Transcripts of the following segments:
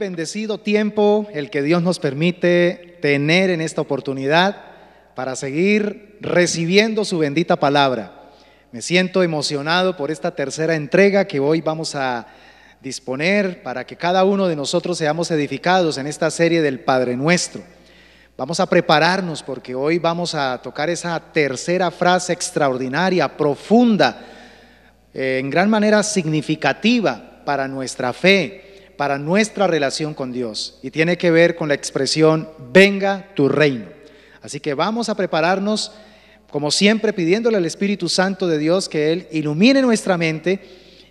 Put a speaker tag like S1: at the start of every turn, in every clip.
S1: bendecido tiempo el que Dios nos permite tener en esta oportunidad para seguir recibiendo su bendita palabra. Me siento emocionado por esta tercera entrega que hoy vamos a disponer para que cada uno de nosotros seamos edificados en esta serie del Padre Nuestro. Vamos a prepararnos porque hoy vamos a tocar esa tercera frase extraordinaria, profunda, eh, en gran manera significativa para nuestra fe para nuestra relación con Dios y tiene que ver con la expresión venga tu reino. Así que vamos a prepararnos, como siempre, pidiéndole al Espíritu Santo de Dios que Él ilumine nuestra mente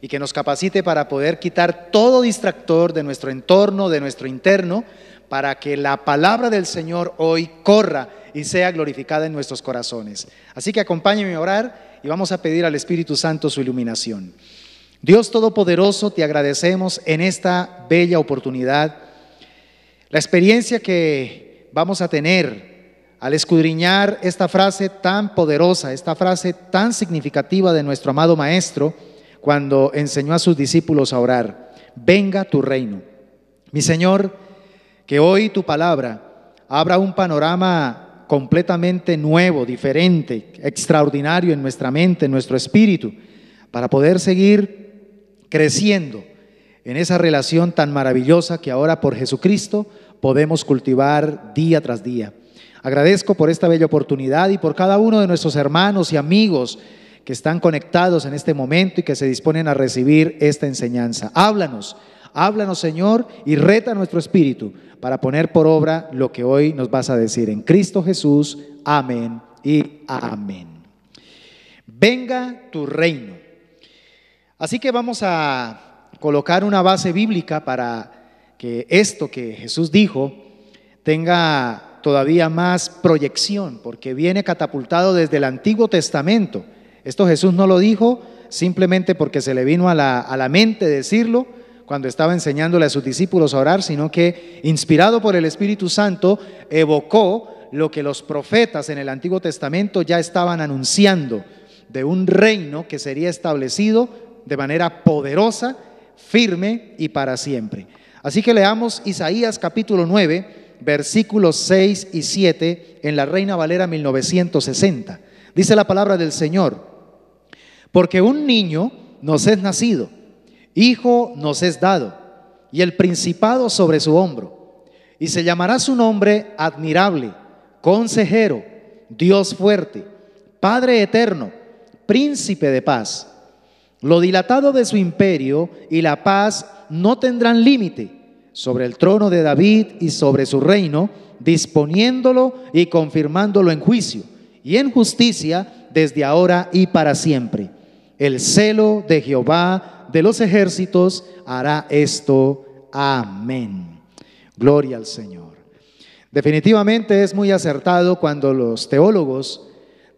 S1: y que nos capacite para poder quitar todo distractor de nuestro entorno, de nuestro interno, para que la palabra del Señor hoy corra y sea glorificada en nuestros corazones. Así que acompáñenme a orar y vamos a pedir al Espíritu Santo su iluminación. Dios Todopoderoso, te agradecemos en esta bella oportunidad. La experiencia que vamos a tener al escudriñar esta frase tan poderosa, esta frase tan significativa de nuestro amado Maestro, cuando enseñó a sus discípulos a orar, venga tu reino. Mi Señor, que hoy tu palabra abra un panorama completamente nuevo, diferente, extraordinario en nuestra mente, en nuestro espíritu, para poder seguir creciendo en esa relación tan maravillosa que ahora por Jesucristo podemos cultivar día tras día. Agradezco por esta bella oportunidad y por cada uno de nuestros hermanos y amigos que están conectados en este momento y que se disponen a recibir esta enseñanza. Háblanos, háblanos Señor y reta nuestro espíritu para poner por obra lo que hoy nos vas a decir. En Cristo Jesús, amén y amén. Venga tu reino. Así que vamos a colocar una base bíblica para que esto que Jesús dijo tenga todavía más proyección, porque viene catapultado desde el Antiguo Testamento. Esto Jesús no lo dijo simplemente porque se le vino a la, mente decirlo, cuando estaba enseñándole a sus discípulos a orar, sino que inspirado por el Espíritu Santo, evocó lo que los profetas en el Antiguo Testamento ya estaban anunciando de un reino que sería establecido de manera poderosa, firme y para siempre. Así que leamos Isaías capítulo 9, versículos 6 y 7 en la Reina Valera 1960. Dice la palabra del Señor, porque un niño nos es nacido, hijo nos es dado, y el principado sobre su hombro, y se llamará su nombre admirable, consejero, Dios fuerte, Padre eterno, príncipe de paz lo dilatado de su imperio y la paz no tendrán límite sobre el trono de David y sobre su reino, disponiéndolo y confirmándolo en juicio y en justicia desde ahora y para siempre. El celo de Jehová de los ejércitos hará esto. Amén. Gloria al Señor. Definitivamente es muy acertado cuando los teólogos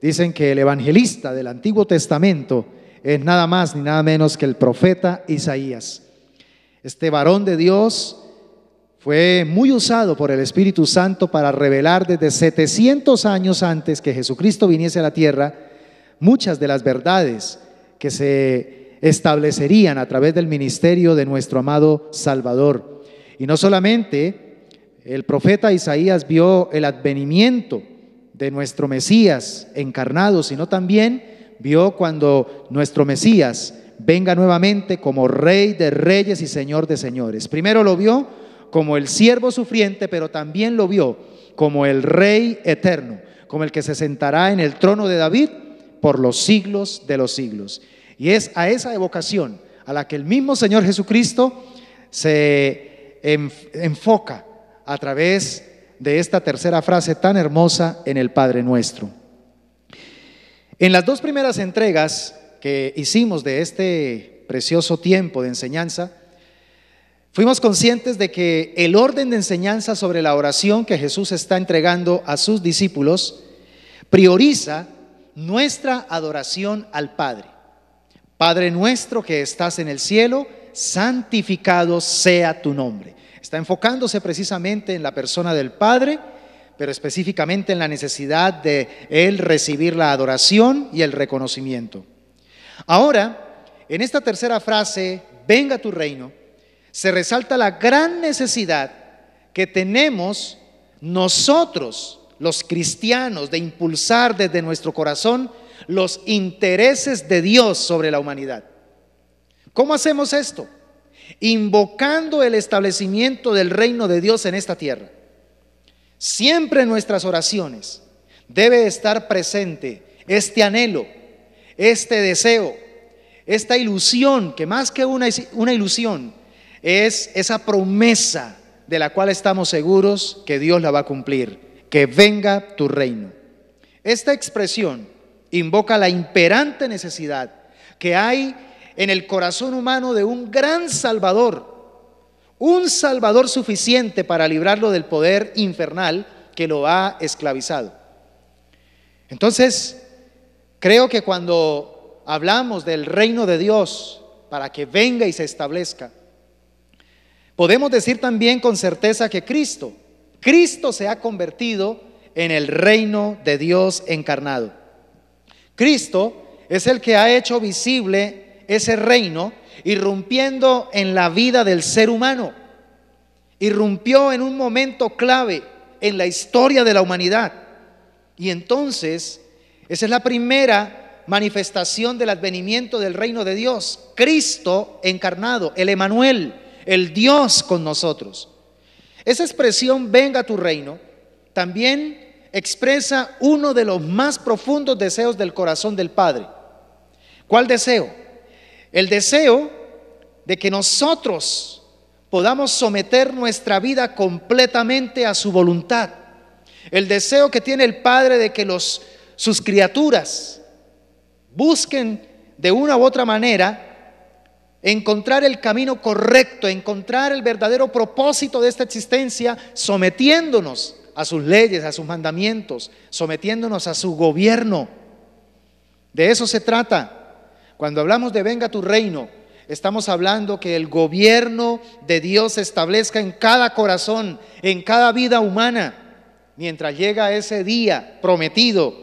S1: dicen que el evangelista del Antiguo Testamento es nada más ni nada menos que el profeta Isaías. Este varón de Dios fue muy usado por el Espíritu Santo para revelar desde 700 años antes que Jesucristo viniese a la tierra muchas de las verdades que se establecerían a través del ministerio de nuestro amado Salvador. Y no solamente el profeta Isaías vio el advenimiento de nuestro Mesías encarnado, sino también vio cuando nuestro Mesías venga nuevamente como Rey de Reyes y Señor de Señores. Primero lo vio como el siervo sufriente, pero también lo vio como el Rey eterno, como el que se sentará en el trono de David por los siglos de los siglos. Y es a esa evocación a la que el mismo Señor Jesucristo se enfoca a través de esta tercera frase tan hermosa en el Padre Nuestro. En las dos primeras entregas que hicimos de este precioso tiempo de enseñanza, fuimos conscientes de que el orden de enseñanza sobre la oración que Jesús está entregando a sus discípulos prioriza nuestra adoración al Padre. Padre nuestro que estás en el cielo, santificado sea tu nombre. Está enfocándose precisamente en la persona del Padre pero específicamente en la necesidad de él recibir la adoración y el reconocimiento. Ahora, en esta tercera frase, venga tu reino, se resalta la gran necesidad que tenemos nosotros, los cristianos, de impulsar desde nuestro corazón los intereses de Dios sobre la humanidad. ¿Cómo hacemos esto? Invocando el establecimiento del reino de Dios en esta tierra. Siempre en nuestras oraciones debe estar presente este anhelo, este deseo, esta ilusión, que más que una, una ilusión, es esa promesa de la cual estamos seguros que Dios la va a cumplir, que venga tu reino. Esta expresión invoca la imperante necesidad que hay en el corazón humano de un gran Salvador un salvador suficiente para librarlo del poder infernal que lo ha esclavizado. Entonces, creo que cuando hablamos del reino de Dios para que venga y se establezca, podemos decir también con certeza que Cristo, Cristo se ha convertido en el reino de Dios encarnado. Cristo es el que ha hecho visible ese reino irrumpiendo en la vida del ser humano. Irrumpió en un momento clave en la historia de la humanidad. Y entonces, esa es la primera manifestación del advenimiento del reino de Dios. Cristo encarnado, el Emanuel, el Dios con nosotros. Esa expresión, venga tu reino, también expresa uno de los más profundos deseos del corazón del Padre. ¿Cuál deseo? El deseo de que nosotros podamos someter nuestra vida completamente a su voluntad. El deseo que tiene el Padre de que sus criaturas busquen de una u otra manera encontrar el camino correcto, encontrar el verdadero propósito de esta existencia, sometiéndonos a sus leyes, a sus mandamientos, sometiéndonos a su gobierno. De eso se trata. Cuando hablamos de venga tu reino, estamos hablando que el gobierno de Dios se establezca en cada corazón, en cada vida humana, mientras llega ese día prometido,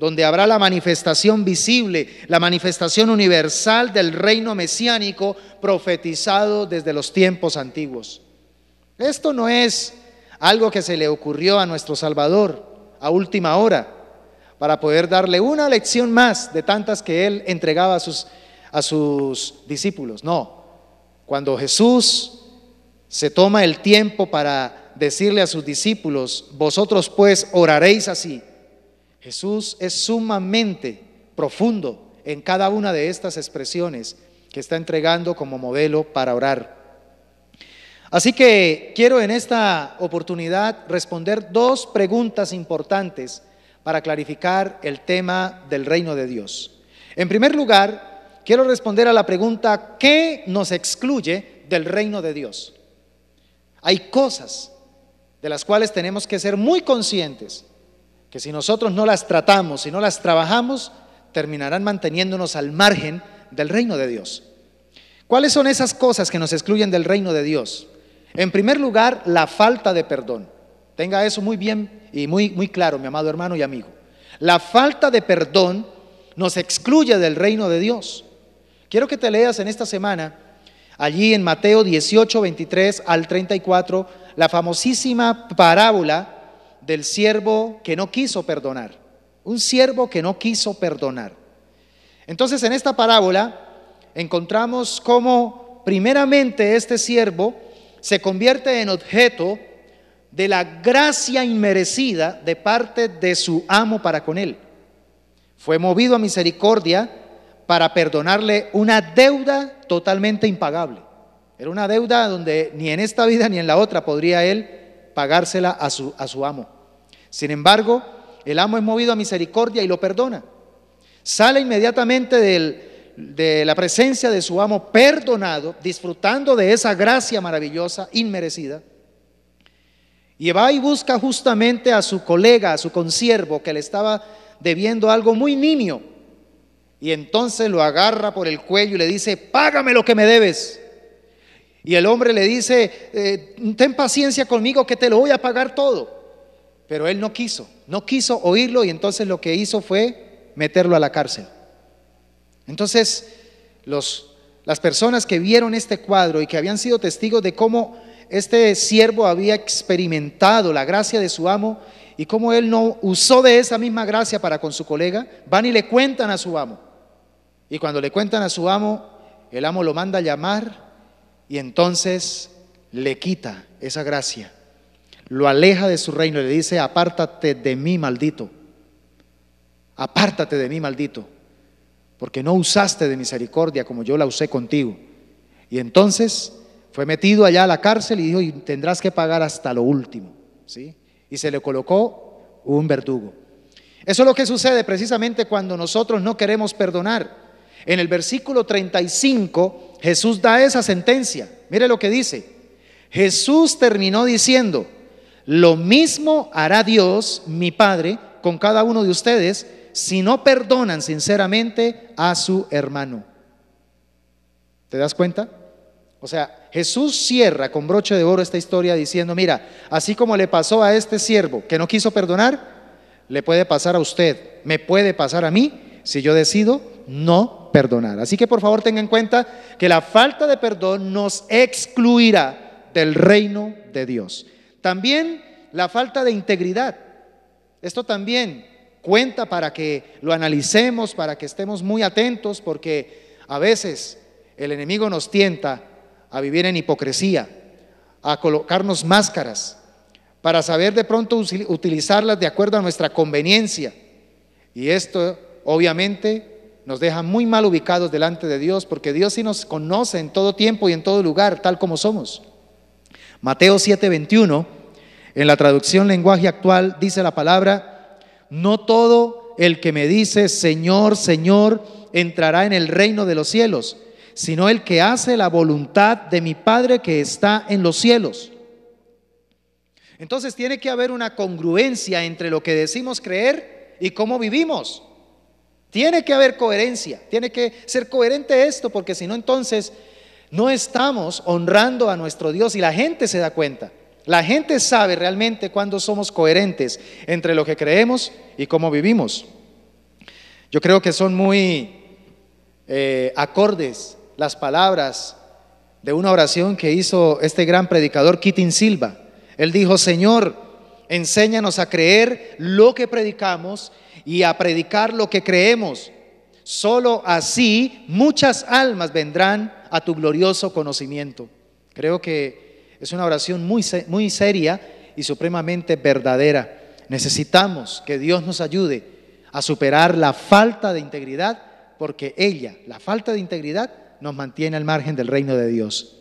S1: donde habrá la manifestación visible, la manifestación universal del reino mesiánico profetizado desde los tiempos antiguos. Esto no es algo que se le ocurrió a nuestro Salvador a última hora para poder darle una lección más de tantas que él entregaba a sus, a sus discípulos. No, cuando Jesús se toma el tiempo para decirle a sus discípulos, vosotros pues oraréis así. Jesús es sumamente profundo en cada una de estas expresiones que está entregando como modelo para orar. Así que quiero en esta oportunidad responder dos preguntas importantes para clarificar el tema del reino de Dios. En primer lugar, quiero responder a la pregunta, ¿qué nos excluye del reino de Dios? Hay cosas de las cuales tenemos que ser muy conscientes, que si nosotros no las tratamos, si no las trabajamos, terminarán manteniéndonos al margen del reino de Dios. ¿Cuáles son esas cosas que nos excluyen del reino de Dios? En primer lugar, la falta de perdón. Tenga eso muy bien y muy, muy claro, mi amado hermano y amigo. La falta de perdón nos excluye del reino de Dios. Quiero que te leas en esta semana, allí en Mateo 18, 23 al 34, la famosísima parábola del siervo que no quiso perdonar. Un siervo que no quiso perdonar. Entonces en esta parábola encontramos cómo primeramente este siervo se convierte en objeto de la gracia inmerecida de parte de su amo para con él. Fue movido a misericordia para perdonarle una deuda totalmente impagable. Era una deuda donde ni en esta vida ni en la otra podría él pagársela a su, a su amo. Sin embargo, el amo es movido a misericordia y lo perdona. Sale inmediatamente de la presencia de su amo perdonado, disfrutando de esa gracia maravillosa, inmerecida y va y busca justamente a su colega, a su consiervo, que le estaba debiendo algo muy niño. Y entonces lo agarra por el cuello y le dice, págame lo que me debes. Y el hombre le dice, eh, ten paciencia conmigo que te lo voy a pagar todo. Pero él no quiso, no quiso oírlo y entonces lo que hizo fue meterlo a la cárcel. Entonces, los, las personas que vieron este cuadro y que habían sido testigos de cómo este siervo había experimentado la gracia de su amo y como él no usó de esa misma gracia para con su colega, van y le cuentan a su amo. Y cuando le cuentan a su amo, el amo lo manda a llamar y entonces le quita esa gracia, lo aleja de su reino, y le dice, apártate de mí, maldito, apártate de mí, maldito, porque no usaste de misericordia como yo la usé contigo. Y entonces fue metido allá a la cárcel y dijo, tendrás que pagar hasta lo último. ¿sí? Y se le colocó un verdugo. Eso es lo que sucede precisamente cuando nosotros no queremos perdonar. En el versículo 35 Jesús da esa sentencia. Mire lo que dice. Jesús terminó diciendo, lo mismo hará Dios, mi Padre, con cada uno de ustedes si no perdonan sinceramente a su hermano. ¿Te das cuenta? O sea, Jesús cierra con broche de oro esta historia diciendo, mira, así como le pasó a este siervo que no quiso perdonar, le puede pasar a usted, me puede pasar a mí si yo decido no perdonar. Así que por favor tenga en cuenta que la falta de perdón nos excluirá del reino de Dios. También la falta de integridad. Esto también cuenta para que lo analicemos, para que estemos muy atentos, porque a veces el enemigo nos tienta a vivir en hipocresía, a colocarnos máscaras, para saber de pronto utilizarlas de acuerdo a nuestra conveniencia. Y esto obviamente nos deja muy mal ubicados delante de Dios, porque Dios sí nos conoce en todo tiempo y en todo lugar, tal como somos. Mateo 7:21, en la traducción lenguaje actual, dice la palabra, no todo el que me dice, Señor, Señor, entrará en el reino de los cielos, sino el que hace la voluntad de mi Padre que está en los cielos. Entonces tiene que haber una congruencia entre lo que decimos creer y cómo vivimos. Tiene que haber coherencia, tiene que ser coherente esto, porque si no entonces no estamos honrando a nuestro Dios y la gente se da cuenta. La gente sabe realmente cuando somos coherentes entre lo que creemos y cómo vivimos. Yo creo que son muy eh, acordes las palabras de una oración que hizo este gran predicador Kitin Silva. Él dijo, Señor, enséñanos a creer lo que predicamos y a predicar lo que creemos. Solo así muchas almas vendrán a tu glorioso conocimiento. Creo que es una oración muy, muy seria y supremamente verdadera. Necesitamos que Dios nos ayude a superar la falta de integridad, porque ella, la falta de integridad, nos mantiene al margen del reino de Dios.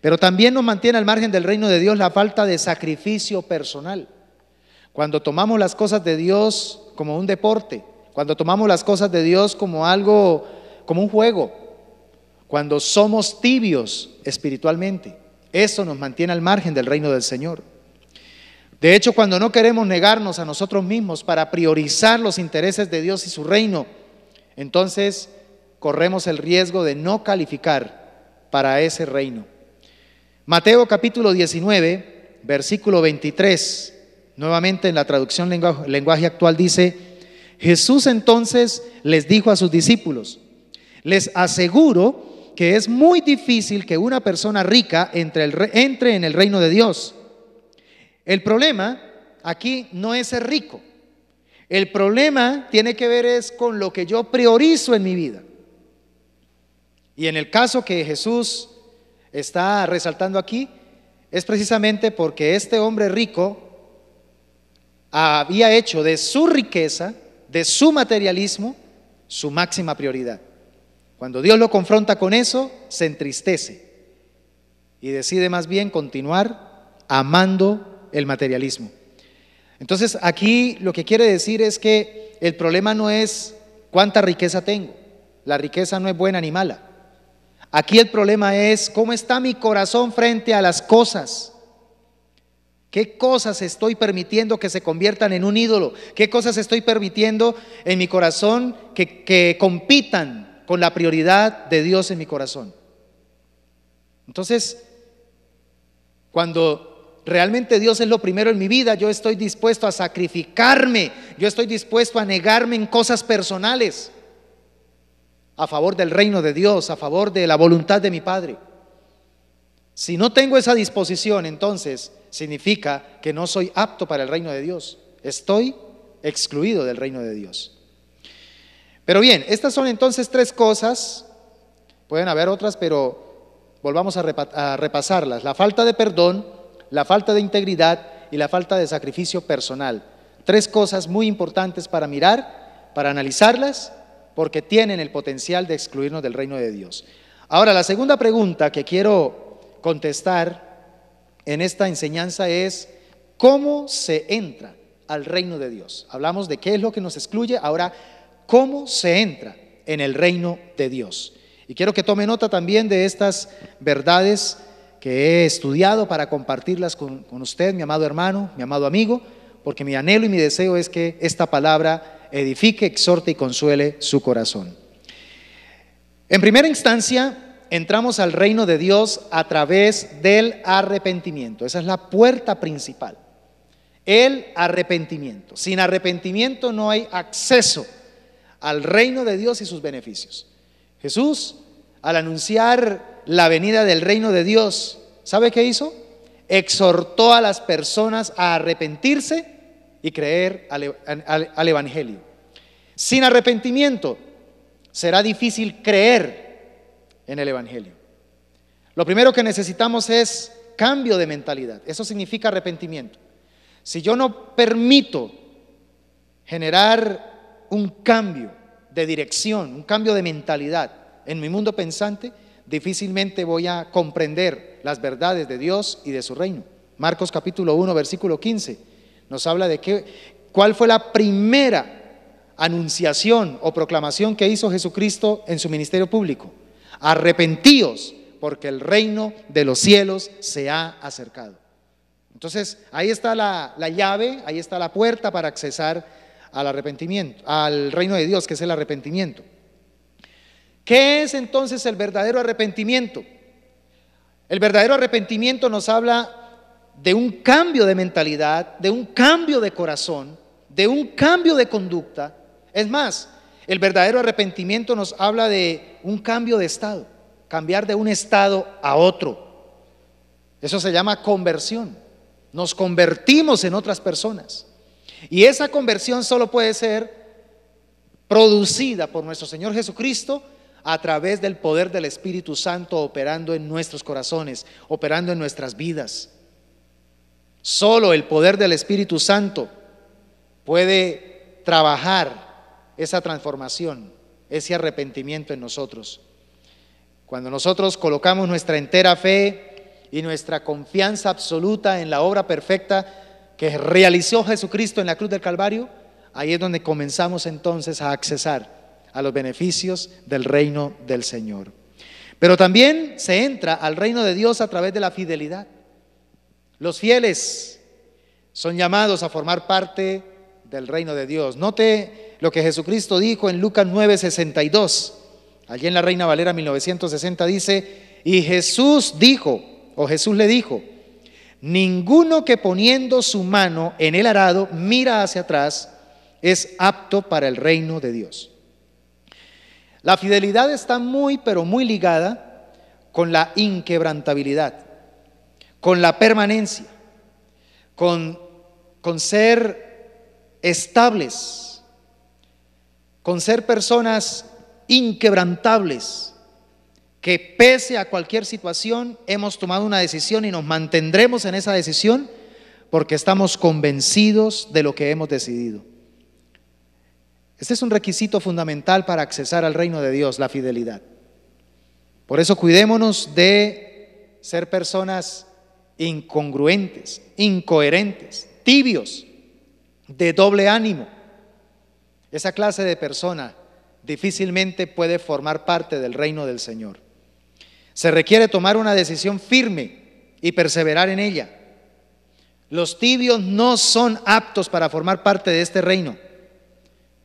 S1: Pero también nos mantiene al margen del reino de Dios la falta de sacrificio personal. Cuando tomamos las cosas de Dios como un deporte, cuando tomamos las cosas de Dios como algo, como un juego, cuando somos tibios espiritualmente, eso nos mantiene al margen del reino del Señor. De hecho, cuando no queremos negarnos a nosotros mismos para priorizar los intereses de Dios y su reino, entonces corremos el riesgo de no calificar para ese reino. Mateo capítulo 19, versículo 23, nuevamente en la traducción lenguaje, actual dice, Jesús entonces les dijo a sus discípulos, les aseguro que es muy difícil que una persona rica entre, entre, en el reino de Dios. El problema aquí no es ser rico. El problema tiene que ver es con lo que yo priorizo en mi vida. Y en el caso que Jesús está resaltando aquí, es precisamente porque este hombre rico había hecho de su riqueza, de su materialismo, su máxima prioridad. Cuando Dios lo confronta con eso, se entristece y decide más bien continuar amando el materialismo. Entonces aquí lo que quiere decir es que el problema no es cuánta riqueza tengo, la riqueza no es buena ni mala, Aquí el problema es cómo está mi corazón frente a las cosas. ¿Qué cosas estoy permitiendo que se conviertan en un ídolo? ¿Qué cosas estoy permitiendo en mi corazón que, que compitan con la prioridad de Dios en mi corazón? Entonces, cuando realmente Dios es lo primero en mi vida, yo estoy dispuesto a sacrificarme, yo estoy dispuesto a negarme en cosas personales a favor del reino de Dios, a favor de la voluntad de mi Padre. Si no tengo esa disposición, entonces significa que no soy apto para el reino de Dios. Estoy excluido del reino de Dios. Pero bien, estas son entonces tres cosas, pueden haber otras, pero volvamos a, repasarlas. La falta de perdón, la falta de integridad y la falta de sacrificio personal. Tres cosas muy importantes para mirar, para analizarlas porque tienen el potencial de excluirnos del reino de Dios. Ahora, la segunda pregunta que quiero contestar en esta enseñanza es, ¿cómo se entra al reino de Dios? Hablamos de qué es lo que nos excluye, ahora, ¿cómo se entra en el reino de Dios? Y quiero que tome nota también de estas verdades que he estudiado para compartirlas con, con usted, mi amado hermano, mi amado amigo, porque mi anhelo y mi deseo es que esta palabra edifique, exhorte y consuele su corazón. En primera instancia, entramos al reino de Dios a través del arrepentimiento. Esa es la puerta principal. El arrepentimiento. Sin arrepentimiento no hay acceso al reino de Dios y sus beneficios. Jesús, al anunciar la venida del reino de Dios, ¿sabe qué hizo? Exhortó a las personas a arrepentirse y creer al, e-, al Evangelio. Sin arrepentimiento será difícil creer en el Evangelio. Lo primero que necesitamos es cambio de mentalidad. Eso significa arrepentimiento. Si yo no permito generar un cambio de dirección, un cambio de mentalidad en mi mundo pensante, difícilmente voy a comprender las verdades de Dios y de su reino. Marcos capítulo 1, versículo 15 nos habla de que, cuál fue la primera anunciación o proclamación que hizo Jesucristo en su ministerio público. Arrepentíos, porque el reino de los cielos se ha acercado. Entonces, ahí está la, la llave, ahí está la puerta para accesar al arrepentimiento, al reino de Dios, que es el arrepentimiento. ¿Qué es entonces el verdadero arrepentimiento? El verdadero arrepentimiento nos habla de un cambio de mentalidad, de un cambio de corazón, de un cambio de conducta, es más, el verdadero arrepentimiento nos habla de un cambio de estado, cambiar de un estado a otro. Eso se llama conversión. Nos convertimos en otras personas. Y esa conversión solo puede ser producida por nuestro Señor Jesucristo a través del poder del Espíritu Santo operando en nuestros corazones, operando en nuestras vidas. Solo el poder del Espíritu Santo puede trabajar esa transformación, ese arrepentimiento en nosotros. Cuando nosotros colocamos nuestra entera fe y nuestra confianza absoluta en la obra perfecta que realizó Jesucristo en la cruz del Calvario, ahí es donde comenzamos entonces a accesar a los beneficios del reino del Señor. Pero también se entra al reino de Dios a través de la fidelidad. Los fieles son llamados a formar parte del reino de Dios. Note lo que Jesucristo dijo en Lucas 9:62. Allí en la Reina Valera 1960 dice, y Jesús dijo, o Jesús le dijo, ninguno que poniendo su mano en el arado mira hacia atrás es apto para el reino de Dios. La fidelidad está muy, pero muy ligada con la inquebrantabilidad, con la permanencia, con, con ser estables, con ser personas inquebrantables, que pese a cualquier situación hemos tomado una decisión y nos mantendremos en esa decisión porque estamos convencidos de lo que hemos decidido. Este es un requisito fundamental para accesar al reino de Dios, la fidelidad. Por eso cuidémonos de ser personas incongruentes, incoherentes, tibios, de doble ánimo. Esa clase de persona difícilmente puede formar parte del reino del Señor. Se requiere tomar una decisión firme y perseverar en ella. Los tibios no son aptos para formar parte de este reino.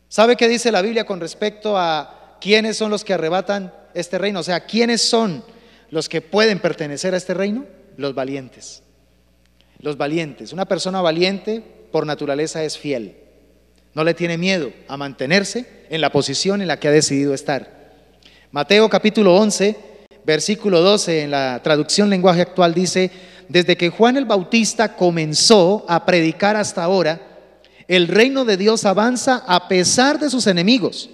S1: ¿Sabe qué dice la Biblia con respecto a quiénes son los que arrebatan este reino? O sea, ¿quiénes son los que pueden pertenecer a este reino? Los valientes. Los valientes. Una persona valiente por naturaleza es fiel. No le tiene miedo a mantenerse en la posición en la que ha decidido estar. Mateo capítulo 11, versículo 12, en la traducción lenguaje actual dice, desde que Juan el Bautista comenzó a predicar hasta ahora, el reino de Dios avanza a pesar de sus enemigos.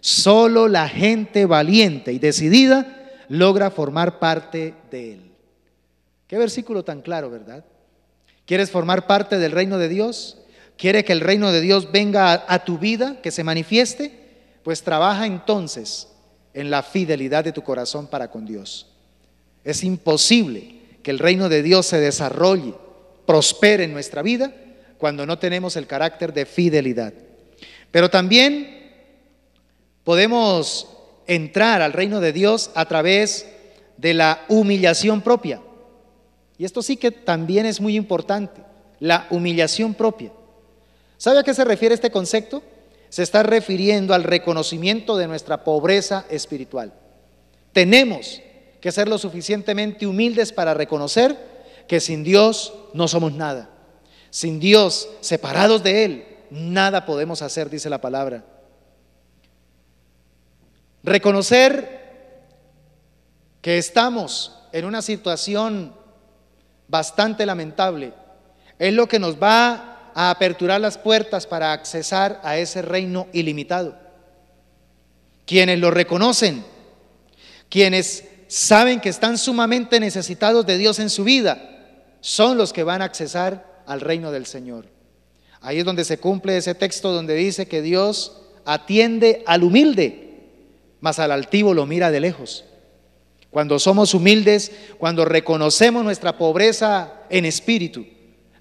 S1: Solo la gente valiente y decidida logra formar parte de él. Qué versículo tan claro, ¿verdad? ¿Quieres formar parte del reino de Dios? ¿Quiere que el reino de Dios venga a, a tu vida, que se manifieste? Pues trabaja entonces en la fidelidad de tu corazón para con Dios. Es imposible que el reino de Dios se desarrolle, prospere en nuestra vida cuando no tenemos el carácter de fidelidad. Pero también podemos entrar al reino de Dios a través de la humillación propia. Y esto sí que también es muy importante, la humillación propia. ¿Sabe a qué se refiere este concepto? Se está refiriendo al reconocimiento de nuestra pobreza espiritual. Tenemos que ser lo suficientemente humildes para reconocer que sin Dios no somos nada. Sin Dios, separados de Él, nada podemos hacer, dice la palabra. Reconocer que estamos en una situación bastante lamentable. Es lo que nos va a aperturar las puertas para accesar a ese reino ilimitado. Quienes lo reconocen, quienes saben que están sumamente necesitados de Dios en su vida, son los que van a accesar al reino del Señor. Ahí es donde se cumple ese texto donde dice que Dios atiende al humilde, mas al altivo lo mira de lejos cuando somos humildes, cuando reconocemos nuestra pobreza en espíritu,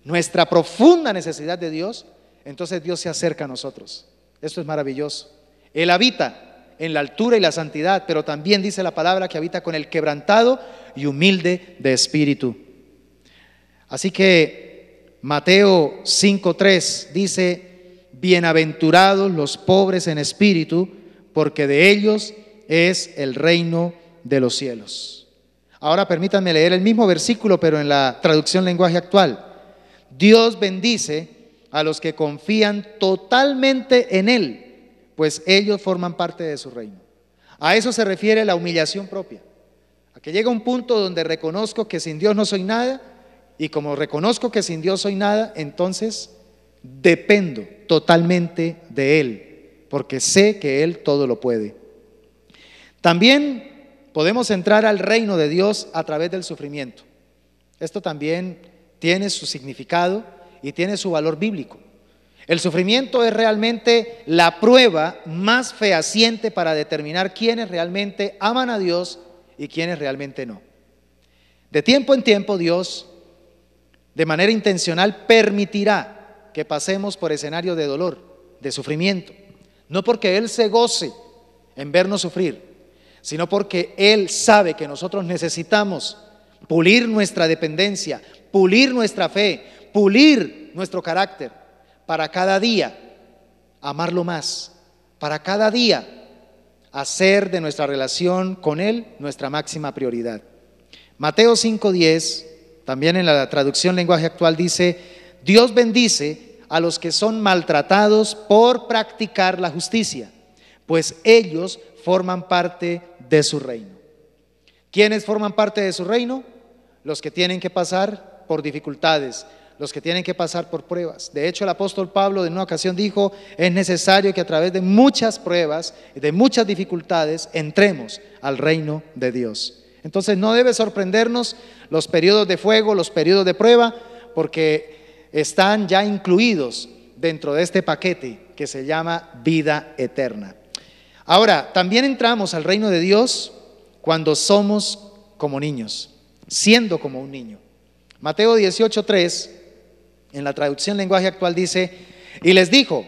S1: nuestra profunda necesidad de Dios, entonces Dios se acerca a nosotros. Esto es maravilloso. Él habita en la altura y la santidad, pero también dice la palabra que habita con el quebrantado y humilde de espíritu. Así que Mateo 5.3 dice, bienaventurados los pobres en espíritu, porque de ellos es el reino de los cielos. Ahora permítanme leer el mismo versículo, pero en la traducción lenguaje actual. Dios bendice a los que confían totalmente en Él, pues ellos forman parte de su reino. A eso se refiere la humillación propia. A que llega un punto donde reconozco que sin Dios no soy nada, y como reconozco que sin Dios soy nada, entonces dependo totalmente de Él, porque sé que Él todo lo puede. También podemos entrar al reino de Dios a través del sufrimiento. Esto también tiene su significado y tiene su valor bíblico. El sufrimiento es realmente la prueba más fehaciente para determinar quiénes realmente aman a Dios y quiénes realmente no. De tiempo en tiempo Dios, de manera intencional, permitirá que pasemos por escenarios de dolor, de sufrimiento. No porque Él se goce en vernos sufrir, sino porque Él sabe que nosotros necesitamos pulir nuestra dependencia, pulir nuestra fe, pulir nuestro carácter para cada día amarlo más, para cada día hacer de nuestra relación con Él nuestra máxima prioridad. Mateo 5.10, también en la traducción lenguaje actual, dice, Dios bendice a los que son maltratados por practicar la justicia, pues ellos forman parte de su reino. ¿Quiénes forman parte de su reino? Los que tienen que pasar por dificultades, los que tienen que pasar por pruebas. De hecho, el apóstol Pablo en una ocasión dijo, es necesario que a través de muchas pruebas, de muchas dificultades, entremos al reino de Dios. Entonces no debe sorprendernos los periodos de fuego, los periodos de prueba, porque están ya incluidos dentro de este paquete que se llama vida eterna. Ahora, también entramos al reino de Dios cuando somos como niños, siendo como un niño. Mateo 18:3, en la traducción lenguaje actual dice, y les dijo,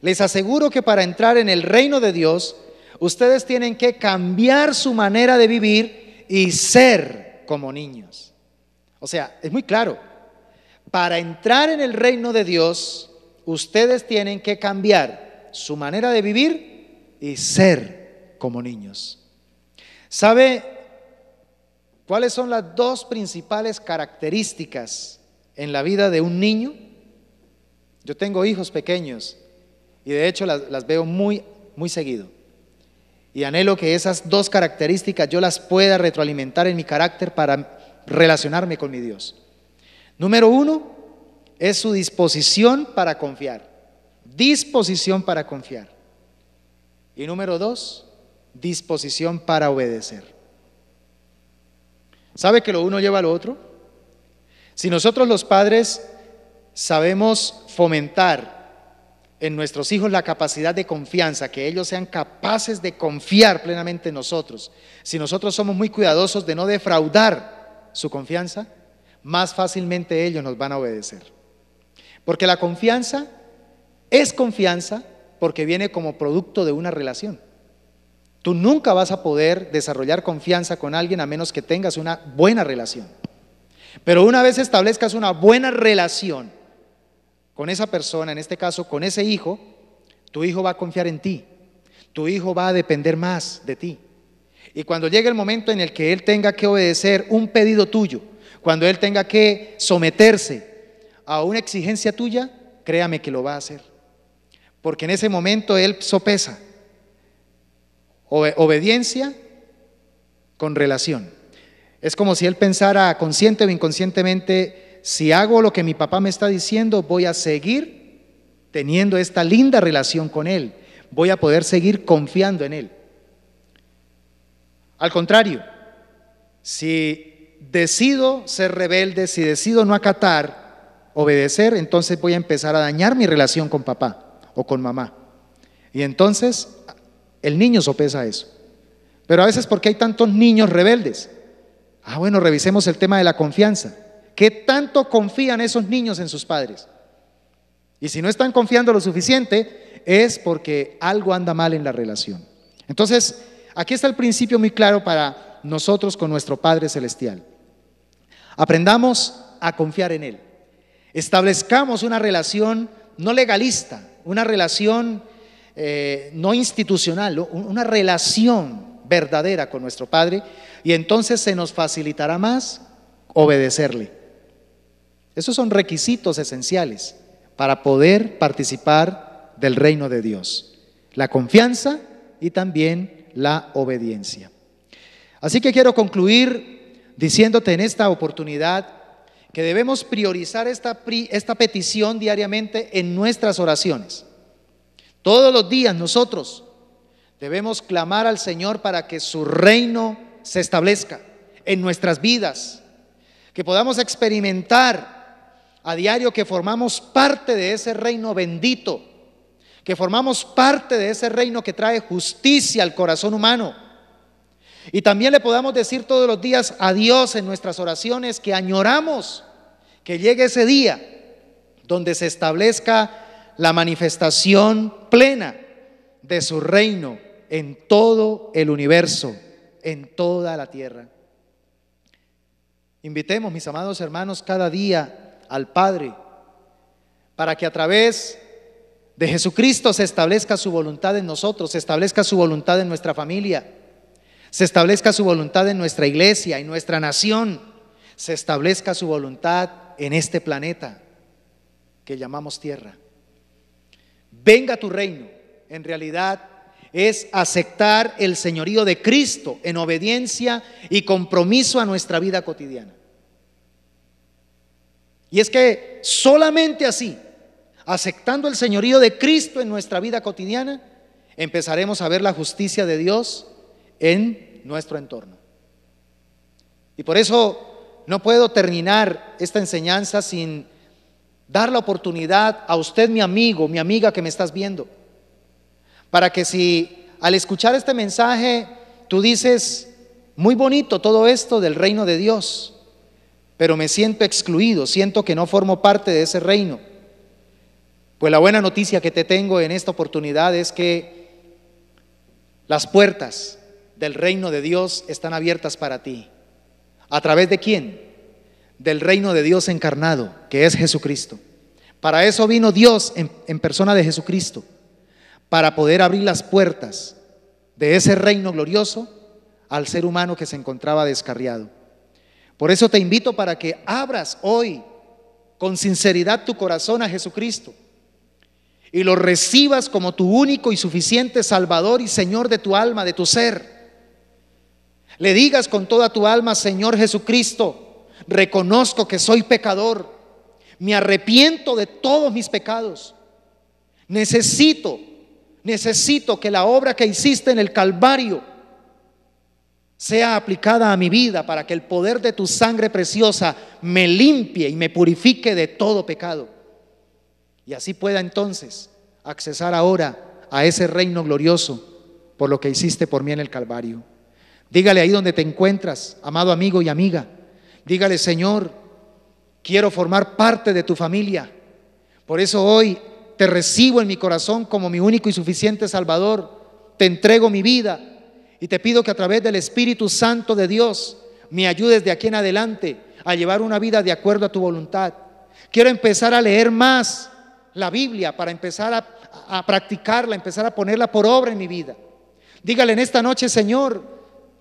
S1: les aseguro que para entrar en el reino de Dios, ustedes tienen que cambiar su manera de vivir y ser como niños. O sea, es muy claro, para entrar en el reino de Dios, ustedes tienen que cambiar su manera de vivir y ser como niños. ¿Sabe cuáles son las dos principales características en la vida de un niño? Yo tengo hijos pequeños y de hecho las, veo muy, muy seguido. Y anhelo que esas dos características yo las pueda retroalimentar en mi carácter para relacionarme con mi Dios. Número uno es su disposición para confiar. Disposición para confiar. Y número dos, disposición para obedecer. ¿Sabe que lo uno lleva al otro? Si nosotros los padres sabemos fomentar en nuestros hijos la capacidad de confianza, que ellos sean capaces de confiar plenamente en nosotros. Si nosotros somos muy cuidadosos de no defraudar su confianza, más fácilmente ellos nos van a obedecer. Porque la confianza es confianza porque viene como producto de una relación. Tú nunca vas a poder desarrollar confianza con alguien a menos que tengas una buena relación. Pero una vez establezcas una buena relación con esa persona, en este caso con ese hijo, tu hijo va a confiar en ti, tu hijo va a depender más de ti. Y cuando llegue el momento en el que él tenga que obedecer un pedido tuyo, cuando él tenga que someterse a una exigencia tuya, créame que lo va a hacer porque en ese momento él sopesa obediencia con relación. Es como si él pensara consciente o inconscientemente, si hago lo que mi papá me está diciendo, voy a seguir teniendo esta linda relación con él, voy a poder seguir confiando en él. Al contrario, si decido ser rebelde, si decido no acatar, obedecer, entonces voy a empezar a dañar mi relación con papá o con mamá. Y entonces el niño sopesa eso. Pero a veces porque hay tantos niños rebeldes. Ah, bueno, revisemos el tema de la confianza. ¿Qué tanto confían esos niños en sus padres? Y si no están confiando lo suficiente, es porque algo anda mal en la relación. Entonces, aquí está el principio muy claro para nosotros con nuestro Padre Celestial. Aprendamos a confiar en Él. Establezcamos una relación no legalista, una relación eh, no institucional, una relación verdadera con nuestro Padre, y entonces se nos facilitará más obedecerle. Esos son requisitos esenciales para poder participar del reino de Dios. La confianza y también la obediencia. Así que quiero concluir diciéndote en esta oportunidad que debemos priorizar esta, esta petición diariamente en nuestras oraciones. Todos los días nosotros debemos clamar al Señor para que su reino se establezca en nuestras vidas, que podamos experimentar a diario que formamos parte de ese reino bendito, que formamos parte de ese reino que trae justicia al corazón humano. Y también le podamos decir todos los días a Dios en nuestras oraciones que añoramos que llegue ese día donde se establezca la manifestación plena de su reino en todo el universo, en toda la tierra. Invitemos, mis amados hermanos, cada día al Padre para que a través de Jesucristo se establezca su voluntad en nosotros, se establezca su voluntad en nuestra familia, se establezca su voluntad en nuestra iglesia, y nuestra nación, se establezca su voluntad en este planeta que llamamos tierra. Venga tu reino. En realidad es aceptar el señorío de Cristo en obediencia y compromiso a nuestra vida cotidiana. Y es que solamente así, aceptando el señorío de Cristo en nuestra vida cotidiana, empezaremos a ver la justicia de Dios en nuestro entorno. Y por eso no puedo terminar esta enseñanza sin dar la oportunidad a usted, mi amigo, mi amiga que me estás viendo, para que si al escuchar este mensaje tú dices, muy bonito todo esto del reino de Dios, pero me siento excluido, siento que no formo parte de ese reino. Pues la buena noticia que te tengo en esta oportunidad es que las puertas del reino de Dios están abiertas para ti. ¿A través de quién? Del reino de Dios encarnado, que es Jesucristo. Para eso vino Dios en, persona de Jesucristo, para poder abrir las puertas de ese reino glorioso al ser humano que se encontraba descarriado. Por eso te invito para que abras hoy con sinceridad tu corazón a Jesucristo y lo recibas como tu único y suficiente Salvador y Señor de tu alma, de tu ser le digas con toda tu alma, Señor Jesucristo, reconozco que soy pecador. Me arrepiento de todos mis pecados. Necesito, necesito que la obra que hiciste en el Calvario sea aplicada a mi vida para que el poder de tu sangre preciosa me limpie y me purifique de todo pecado. Y así pueda entonces accesar ahora a ese reino glorioso por lo que hiciste por mí en el Calvario. Dígale ahí donde te encuentras, amado amigo y amiga. Dígale, Señor, quiero formar parte de tu familia. Por eso hoy te recibo en mi corazón como mi único y suficiente Salvador. Te entrego mi vida y te pido que a través del Espíritu Santo de Dios me ayudes de aquí en adelante a llevar una vida de acuerdo a tu voluntad. Quiero empezar a leer más la Biblia para empezar a, practicarla, empezar a ponerla por obra en mi vida. Dígale en esta noche, Señor,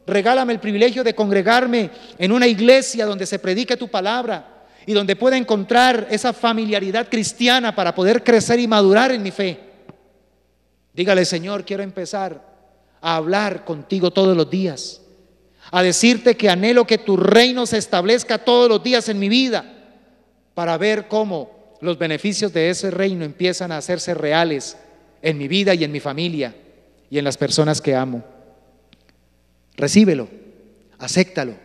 S1: Regálame el privilegio de congregarme en una iglesia donde se predique tu palabra y donde pueda encontrar esa familiaridad cristiana para poder crecer y madurar en mi fe. Dígale, Señor, quiero empezar a hablar contigo todos los días, a decirte que anhelo que tu reino se establezca todos los días en mi vida, para ver cómo los beneficios de ese reino empiezan a hacerse reales en mi vida y en mi familia y en las personas que amo. Recíbelo, acéptalo.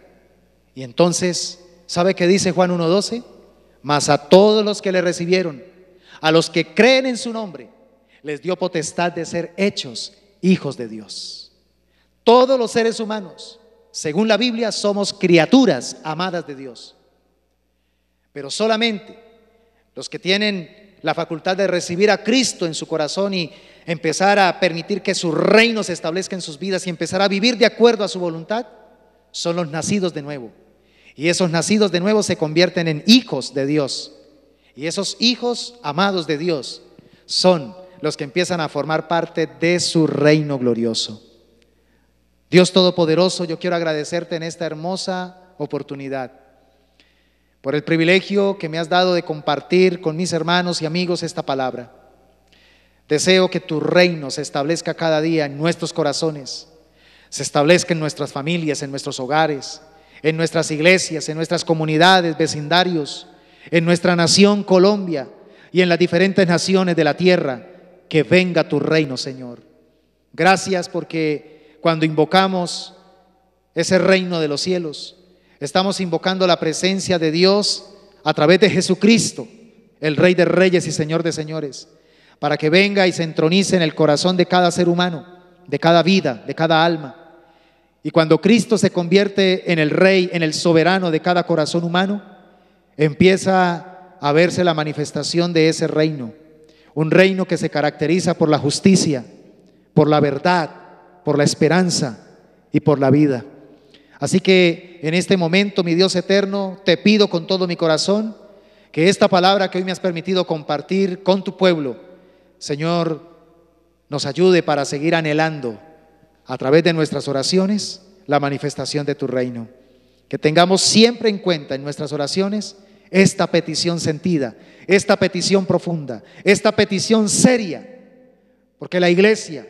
S1: Y entonces, ¿sabe qué dice Juan 1.12? Mas a todos los que le recibieron, a los que creen en su nombre, les dio potestad de ser hechos hijos de Dios. Todos los seres humanos, según la Biblia, somos criaturas amadas de Dios. Pero solamente los que tienen la facultad de recibir a Cristo en su corazón y empezar a permitir que su reino se establezca en sus vidas y empezar a vivir de acuerdo a su voluntad, son los nacidos de nuevo. Y esos nacidos de nuevo se convierten en hijos de Dios. Y esos hijos amados de Dios son los que empiezan a formar parte de su reino glorioso. Dios Todopoderoso, yo quiero agradecerte en esta hermosa oportunidad por el privilegio que me has dado de compartir con mis hermanos y amigos esta palabra. Deseo que tu reino se establezca cada día en nuestros corazones, se establezca en nuestras familias, en nuestros hogares, en nuestras iglesias, en nuestras comunidades, vecindarios, en nuestra nación Colombia y en las diferentes naciones de la tierra. Que venga tu reino, Señor. Gracias porque cuando invocamos ese reino de los cielos, Estamos invocando la presencia de Dios a través de Jesucristo, el Rey de Reyes y Señor de Señores, para que venga y se entronice en el corazón de cada ser humano, de cada vida, de cada alma. Y cuando Cristo se convierte en el Rey, en el soberano de cada corazón humano, empieza a verse la manifestación de ese reino, un reino que se caracteriza por la justicia, por la verdad, por la esperanza y por la vida. Así que en este momento, mi Dios eterno, te pido con todo mi corazón que esta palabra que hoy me has permitido compartir con tu pueblo, Señor, nos ayude para seguir anhelando a través de nuestras oraciones la manifestación de tu reino. Que tengamos siempre en cuenta en nuestras oraciones esta petición sentida, esta petición profunda, esta petición seria, porque la iglesia,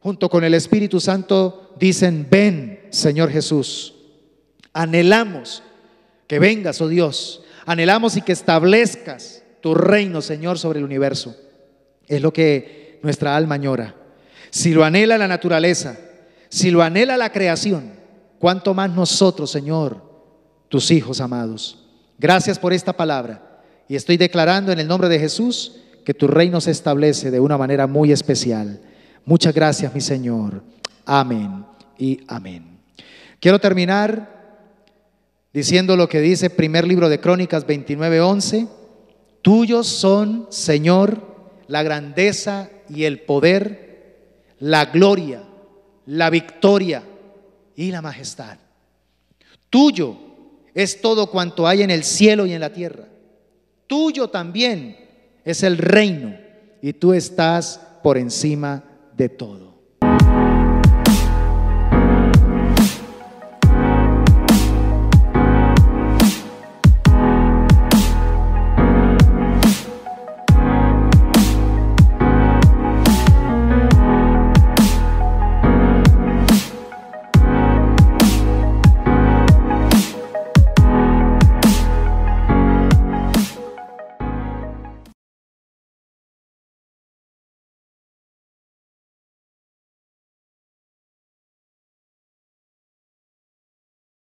S1: junto con el Espíritu Santo, dicen, ven, Señor Jesús. Anhelamos que vengas, oh Dios. Anhelamos y que establezcas tu reino, Señor, sobre el universo. Es lo que nuestra alma añora. Si lo anhela la naturaleza, si lo anhela la creación, cuánto más nosotros, Señor, tus hijos amados. Gracias por esta palabra. Y estoy declarando en el nombre de Jesús que tu reino se establece de una manera muy especial. Muchas gracias, mi Señor. Amén y amén. Quiero terminar diciendo lo que dice primer libro de Crónicas 29:11. Tuyos son, Señor, la grandeza y el poder, la gloria, la victoria y la majestad. Tuyo es todo cuanto hay en el cielo y en la tierra. Tuyo también es el reino y tú estás por encima de todo.